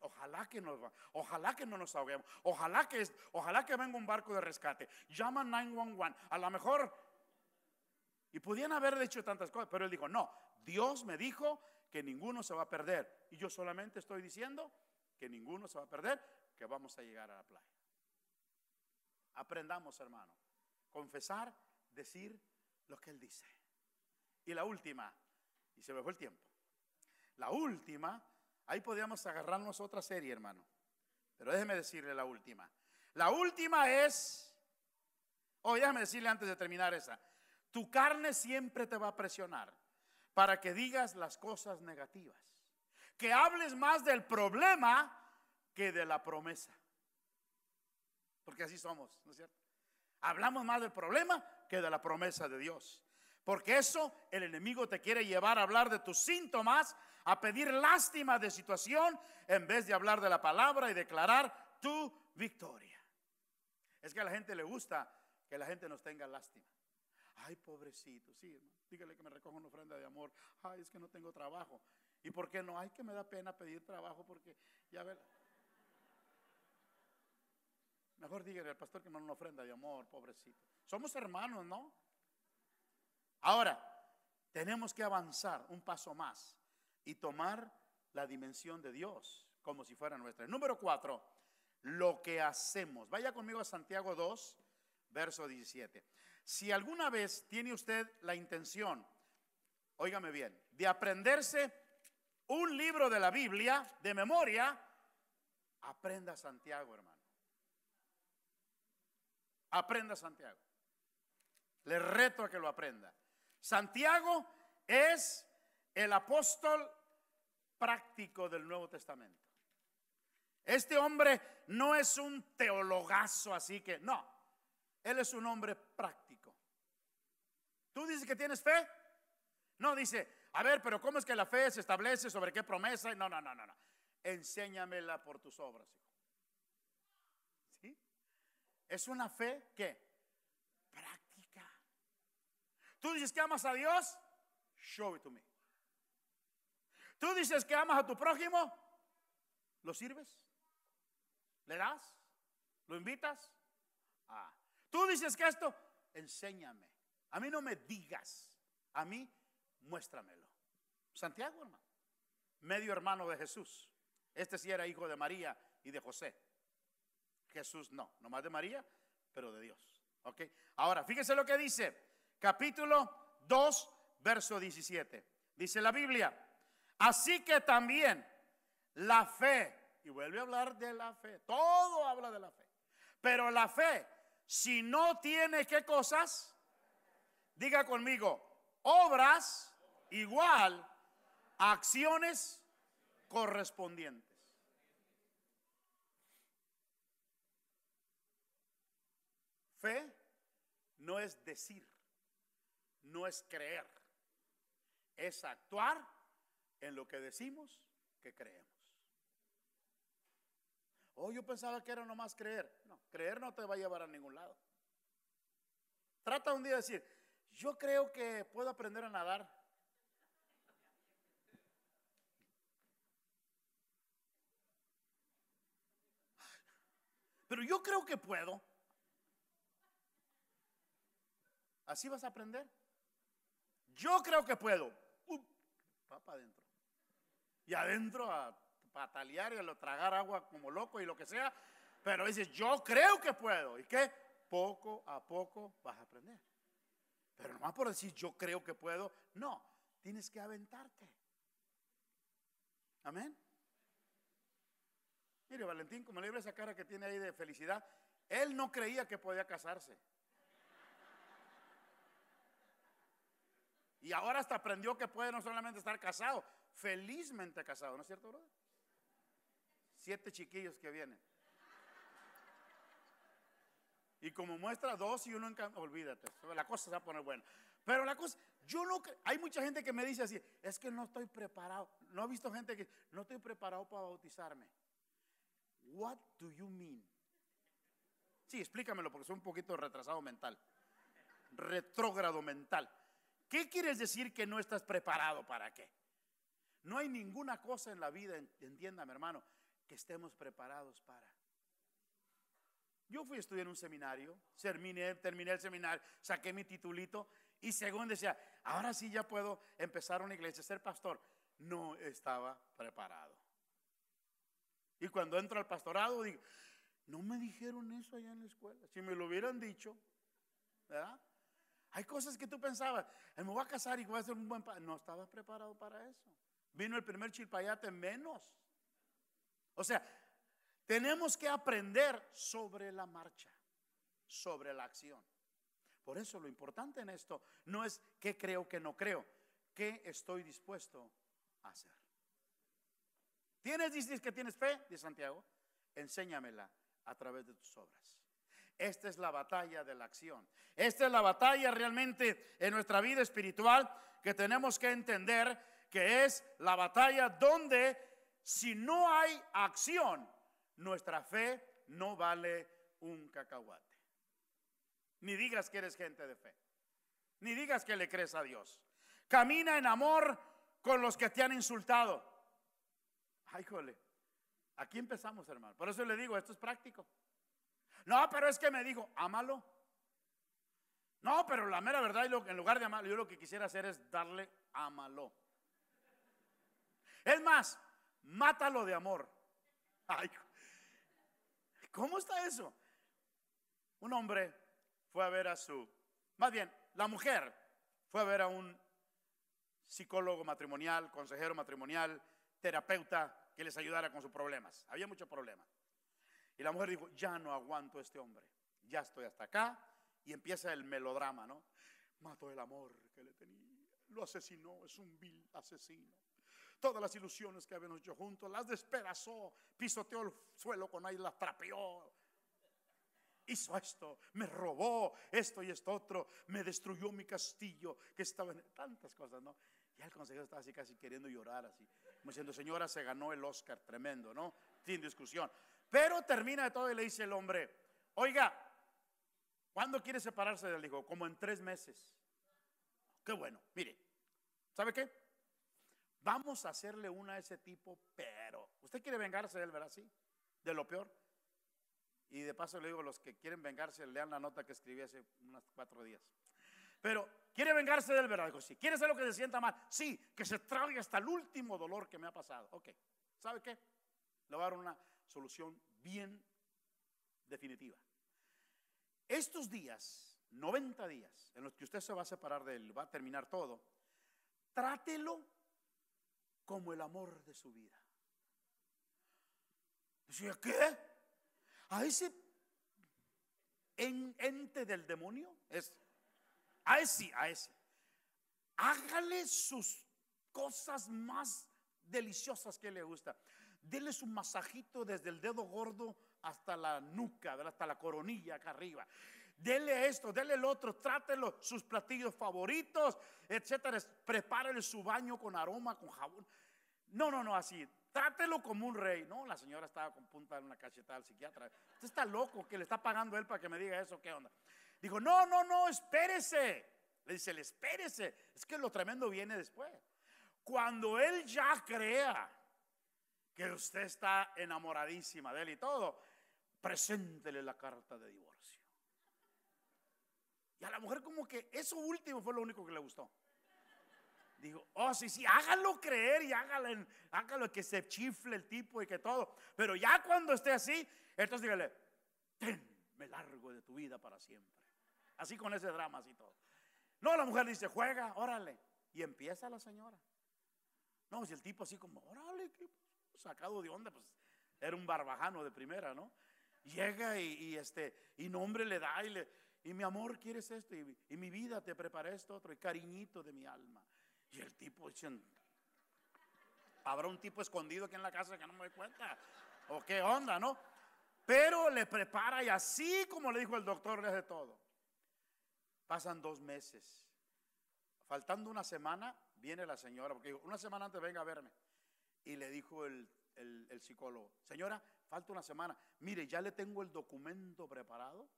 ojalá que nos va, ojalá que no nos ahoguemos, ojalá que, ojalá que venga un barco de rescate. Llama 911. A lo mejor y pudieran haber hecho tantas cosas, pero él dijo, "No, Dios me dijo que ninguno se va a perder y yo solamente estoy diciendo que ninguno se va a perder, que vamos a llegar a la playa." Aprendamos, hermano, confesar, decir lo que él dice. Y la última, y se me fue el tiempo. La última Ahí podríamos agarrarnos otra serie, hermano. Pero déjeme decirle la última. La última es, oh, déjame decirle antes de terminar esa, tu carne siempre te va a presionar para que digas las cosas negativas, que hables más del problema que de la promesa. Porque así somos, ¿no es cierto? Hablamos más del problema que de la promesa de Dios. Porque eso el enemigo te quiere llevar a hablar de tus síntomas, a pedir lástima de situación, en vez de hablar de la palabra y declarar tu victoria. Es que a la gente le gusta que la gente nos tenga lástima. Ay, pobrecito, sí, Dígale que me recoja una ofrenda de amor. Ay, es que no tengo trabajo. ¿Y por qué no? Ay, que me da pena pedir trabajo porque ya ve. Mejor dígale al pastor que me una ofrenda de amor, pobrecito. Somos hermanos, ¿no? Ahora, tenemos que avanzar un paso más y tomar la dimensión de Dios como si fuera nuestra. Número cuatro, lo que hacemos. Vaya conmigo a Santiago 2, verso 17. Si alguna vez tiene usted la intención, óigame bien, de aprenderse un libro de la Biblia de memoria, aprenda Santiago, hermano. Aprenda Santiago. Le reto a que lo aprenda. Santiago es el apóstol práctico del Nuevo Testamento. Este hombre no es un teologazo, así que no, él es un hombre práctico. ¿Tú dices que tienes fe? No, dice, a ver, pero ¿cómo es que la fe se establece? ¿Sobre qué promesa? No, no, no, no, no. Enséñamela por tus obras, hijo. ¿Sí? Es una fe que Tú dices que amas a Dios, show it to me. Tú dices que amas a tu prójimo, ¿lo sirves? ¿Le das? ¿Lo invitas? Ah. Tú dices que esto, enséñame. A mí no me digas, a mí muéstramelo. Santiago, hermano, medio hermano de Jesús. Este sí era hijo de María y de José. Jesús no, nomás de María, pero de Dios. ¿Ok? Ahora, fíjese lo que dice capítulo 2, verso 17. Dice la Biblia, así que también la fe, y vuelve a hablar de la fe, todo habla de la fe, pero la fe, si no tiene qué cosas, diga conmigo, obras igual a acciones correspondientes. Fe no es decir no es creer, es actuar en lo que decimos que creemos. Oh, yo pensaba que era nomás creer. No, creer no te va a llevar a ningún lado. Trata un día de decir, yo creo que puedo aprender a nadar. Pero yo creo que puedo. Así vas a aprender. Yo creo que puedo. va para adentro. Y adentro a patalear y a lo tragar agua como loco y lo que sea. Pero dices, yo creo que puedo. ¿Y qué? Poco a poco vas a aprender. Pero no más por decir yo creo que puedo, no, tienes que aventarte. Amén. Mire, Valentín, como le esa cara que tiene ahí de felicidad, él no creía que podía casarse. Y ahora hasta aprendió que puede no solamente estar casado, felizmente casado, ¿no es cierto, brother? Siete chiquillos que vienen. Y como muestra dos y uno en olvídate, la cosa se va a poner buena. Pero la cosa, yo no, hay mucha gente que me dice así, es que no estoy preparado. No he visto gente que, no estoy preparado para bautizarme. What do you mean? Sí, explícamelo porque soy un poquito retrasado mental, retrógrado mental. ¿Qué quieres decir que no estás preparado para qué? No hay ninguna cosa en la vida, entiéndame hermano, que estemos preparados para. Yo fui a estudiar en un seminario, terminé, terminé el seminario, saqué mi titulito y según decía, ahora sí ya puedo empezar una iglesia, ser pastor. No estaba preparado. Y cuando entro al pastorado digo, no me dijeron eso allá en la escuela. Si me lo hubieran dicho, ¿verdad? Hay cosas que tú pensabas, me voy a casar y voy a ser un buen padre. No estabas preparado para eso. Vino el primer chilpayate menos. O sea, tenemos que aprender sobre la marcha, sobre la acción. Por eso lo importante en esto no es qué creo, que no creo, qué estoy dispuesto a hacer. ¿Tienes, dices que tienes fe? Dice Santiago, enséñamela a través de tus obras. Esta es la batalla de la acción. Esta es la batalla realmente en nuestra vida espiritual que tenemos que entender que es la batalla donde si no hay acción, nuestra fe no vale un cacahuate. Ni digas que eres gente de fe. Ni digas que le crees a Dios. Camina en amor con los que te han insultado. Ay, jole. Aquí empezamos, hermano. Por eso le digo, esto es práctico. No, pero es que me dijo, ámalo. No, pero la mera verdad, en lugar de amarlo, yo lo que quisiera hacer es darle ámalo. Es más, mátalo de amor. Ay, ¿cómo está eso? Un hombre fue a ver a su, más bien, la mujer fue a ver a un psicólogo matrimonial, consejero matrimonial, terapeuta que les ayudara con sus problemas. Había muchos problemas. Y la mujer dijo, ya no aguanto a este hombre, ya estoy hasta acá. Y empieza el melodrama, ¿no? Mató el amor que le tenía, lo asesinó, es un vil asesino. Todas las ilusiones que habíamos hecho juntos, las despedazó, pisoteó el suelo con ahí, la trapeó, hizo esto, me robó esto y esto otro, me destruyó mi castillo, que estaba en tantas cosas, ¿no? y el consejero estaba así casi queriendo llorar, así, como diciendo, señora, se ganó el Oscar, tremendo, ¿no? Sin discusión. Pero termina de todo y le dice el hombre, oiga, ¿cuándo quiere separarse del hijo? Como en tres meses. Qué bueno, mire, ¿sabe qué? Vamos a hacerle una a ese tipo, pero usted quiere vengarse de él, ¿verdad? Sí, de lo peor. Y de paso le digo, los que quieren vengarse, lean la nota que escribí hace unos cuatro días. Pero, ¿quiere vengarse del Dijo, Sí. ¿Quiere hacer lo que se sienta mal? Sí, que se trague hasta el último dolor que me ha pasado. Ok, ¿sabe qué? Le voy a dar una, solución bien definitiva. Estos días, 90 días, en los que usted se va a separar de él, va a terminar todo, trátelo como el amor de su vida. Dice ¿qué? A ese ente del demonio, es, a ese, a ese. Hágale sus cosas más deliciosas que le gusta. Dele su masajito desde el dedo gordo hasta la nuca, hasta la coronilla acá arriba. Dele esto, dele el otro, trátelo, sus platillos favoritos, etcétera. Prepárele su baño con aroma, con jabón. No, no, no, así. Trátelo como un rey. No, la señora estaba con punta en una cachetada al psiquiatra. Usted está loco que le está pagando él para que me diga eso, ¿qué onda? Dijo, no, no, no, espérese. Le dice, espérese. Es que lo tremendo viene después. Cuando él ya crea que usted está enamoradísima de él y todo, preséntele la carta de divorcio. Y a la mujer como que eso último fue lo único que le gustó. Digo, oh, sí, sí, hágalo creer y hágalo, hágalo que se chifle el tipo y que todo. Pero ya cuando esté así, entonces dígale, ten, me largo de tu vida para siempre. Así con ese drama, así todo. No, la mujer dice, juega, órale. Y empieza la señora. No, si el tipo así como, órale, ¿qué sacado de onda, pues era un barbajano de primera, ¿no? Llega y, este, y nombre le da y le, y mi amor, ¿quieres esto? Y, mi vida, te prepara esto otro, y cariñito de mi alma. Y el tipo habrá un tipo escondido aquí en la casa que no me doy cuenta, o qué onda, ¿no? Pero le prepara y así como le dijo el doctor, le hace todo. Pasan dos meses. Faltando una semana, viene la señora, porque una semana antes venga a verme. Y le dijo el, psicólogo, señora, falta una semana. Mire, ya le tengo el documento preparado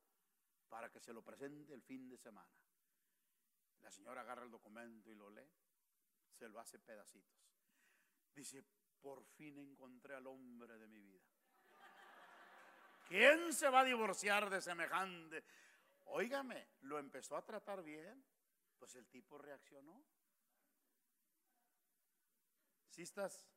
para que se lo presente el fin de semana. La señora agarra el documento y lo lee, se lo hace pedacitos. Dice, por fin encontré al hombre de mi vida. ¿Quién se va a divorciar de semejante? Óigame, lo empezó a tratar bien, pues el tipo reaccionó. Si estás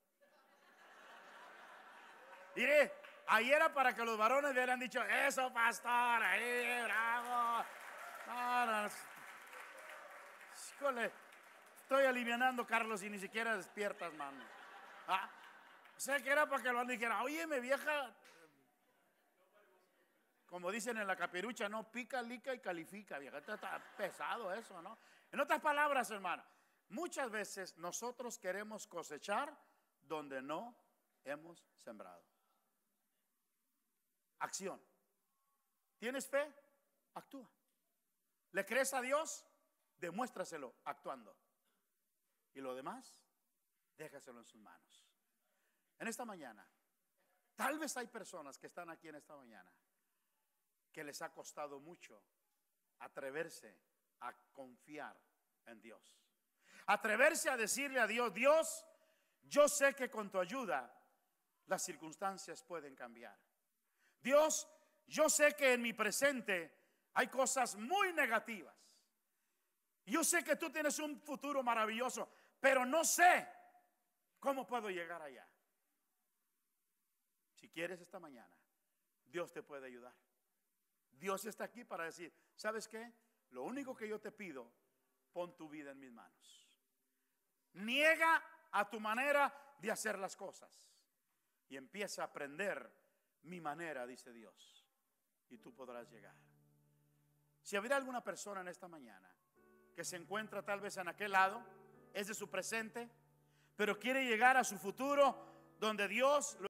Mire, ahí era para que los varones hubieran dicho, eso, pastor, ahí, bravo. Híjole, estoy aliviando Carlos, y ni siquiera despiertas, mano. Ah, o sea que era para que el varón dijera, oye, mi vieja, como dicen en la capirucha, no, pica, lica y califica, vieja. Está, está pesado eso, ¿no? En otras palabras, hermano, muchas veces nosotros queremos cosechar donde no hemos sembrado acción. ¿Tienes fe? Actúa. ¿Le crees a Dios? Demuéstraselo actuando. Y lo demás, déjaselo en sus manos. En esta mañana, tal vez hay personas que están aquí en esta mañana que les ha costado mucho atreverse a confiar en Dios. Atreverse a decirle a Dios, Dios, yo sé que con tu ayuda las circunstancias pueden cambiar. Dios, yo sé que en mi presente hay cosas muy negativas. Yo sé que tú tienes un futuro maravilloso, pero no sé cómo puedo llegar allá. Si quieres esta mañana, Dios te puede ayudar. Dios está aquí para decir, ¿sabes qué? Lo único que yo te pido, pon tu vida en mis manos. Niega a tu manera de hacer las cosas y empieza a aprender mi manera, dice Dios, y tú podrás llegar. Si habrá alguna persona en esta mañana que se encuentra tal vez en aquel lado, es de su presente, pero quiere llegar a su futuro donde Dios lo